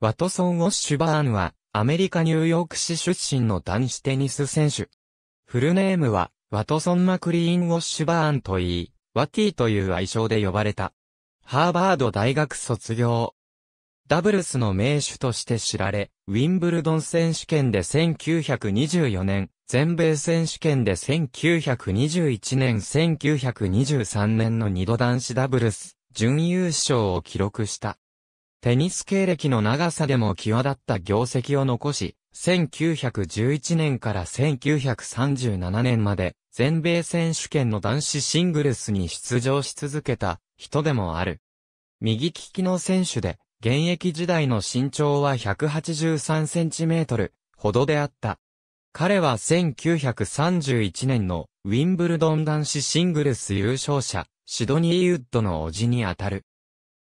ワトソン・ウォッシュバーンは、アメリカ・ニューヨーク市出身の男子テニス選手。フルネームは、ワトソン・マクリーン・ウォッシュバーンといい、ワティという愛称で呼ばれた。ハーバード大学卒業。ダブルスの名手として知られ、ウィンブルドン選手権で1924年、全米選手権で1921年1923年の2度男子ダブルス、準優勝を記録した。テニス経歴の長さでも際立った業績を残し、1911年から1937年まで全米選手権の男子シングルスに出場し続けた人でもある。右利きの選手で、現役時代の身長は183センチメートルほどであった。彼は1931年のウィンブルドン男子シングルス優勝者、シドニー・ウッドの叔父にあたる。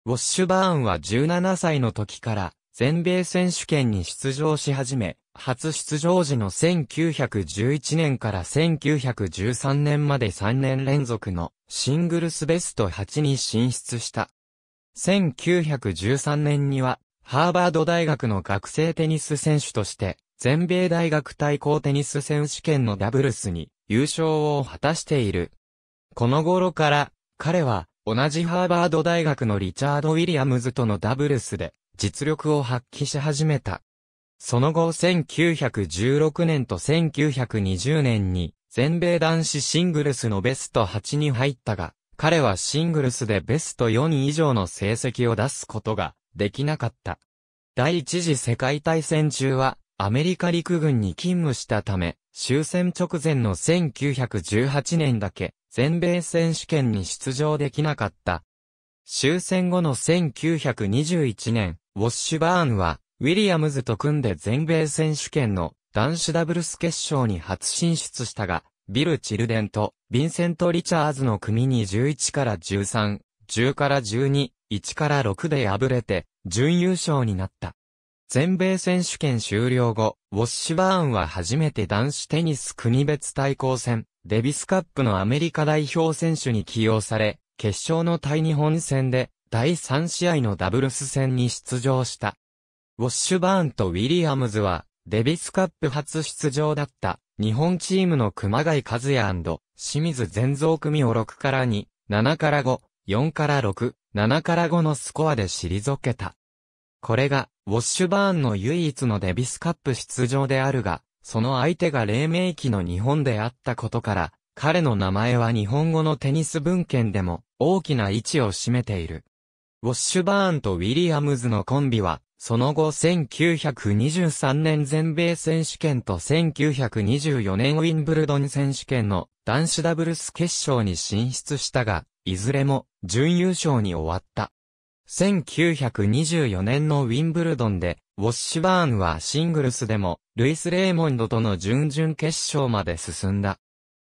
ウォッシュバーンは17歳の時から全米選手権に出場し始め、初出場時の1911年から1913年まで3年連続のシングルスベスト8に進出した。1913年にはハーバード大学の学生テニス選手として全米大学対抗テニス選手権のダブルスに優勝を果たしている。この頃から彼は同じハーバード大学のリチャード・ウィリアムズとのダブルスで実力を発揮し始めた。その後1916年と1920年に全米男子シングルスのベスト8に入ったが、彼はシングルスでベスト4以上の成績を出すことができなかった。第一次世界大戦中はアメリカ陸軍に勤務したため、終戦直前の1918年だけ全米選手権に出場できなかった。終戦後の1921年、ウォッシュバーンは、ウィリアムズと組んで全米選手権の男子ダブルス決勝に初進出したが、ビル・チルデンとヴィンセント・リチャーズの組に11から13、10から12、1から6で敗れて、準優勝になった。全米選手権終了後、ウォッシュバーンは初めて男子テニス国別対抗戦、デビスカップのアメリカ代表選手に起用され、決勝の対日本戦で、第3試合のダブルス戦に出場した。ウォッシュバーンとウィリアムズは、デビスカップ初出場だった、日本チームの熊谷和也清水全蔵組を6から2、7から5、4から6、7から5のスコアで退けた。これが、ウォッシュバーンの唯一のデビスカップ出場であるが、その相手が黎明期の日本であったことから、彼の名前は日本語のテニス文献でも大きな位置を占めている。ウォッシュバーンとウィリアムズのコンビは、その後1923年全米選手権と1924年ウィンブルドン選手権の男子ダブルス決勝に進出したが、いずれも準優勝に終わった。1924年のウィンブルドンで、ウォッシュバーンはシングルスでも、ルイス・レーモンドとの準々決勝まで進んだ。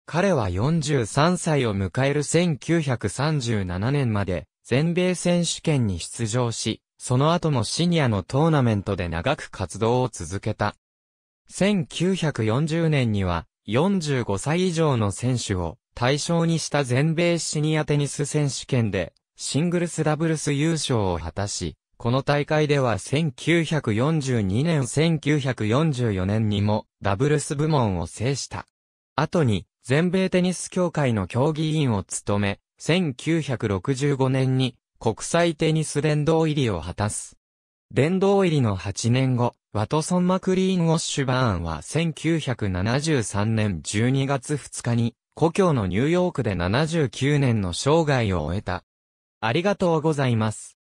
彼は43歳を迎える1937年まで、全米選手権に出場し、その後もシニアのトーナメントで長く活動を続けた。1940年には、45歳以上の選手を対象にした全米シニアテニス選手権で、シングルスダブルス優勝を果たし、この大会では1942年1944年にもダブルス部門を制した。後に全米テニス協会の競技委員を務め、1965年に国際テニス殿堂入りを果たす。殿堂入りの8年後、ワトソン・マクリーン・ウォッシュバーンは1973年12月2日に、故郷のニューヨークで79年の生涯を終えた。ありがとうございます。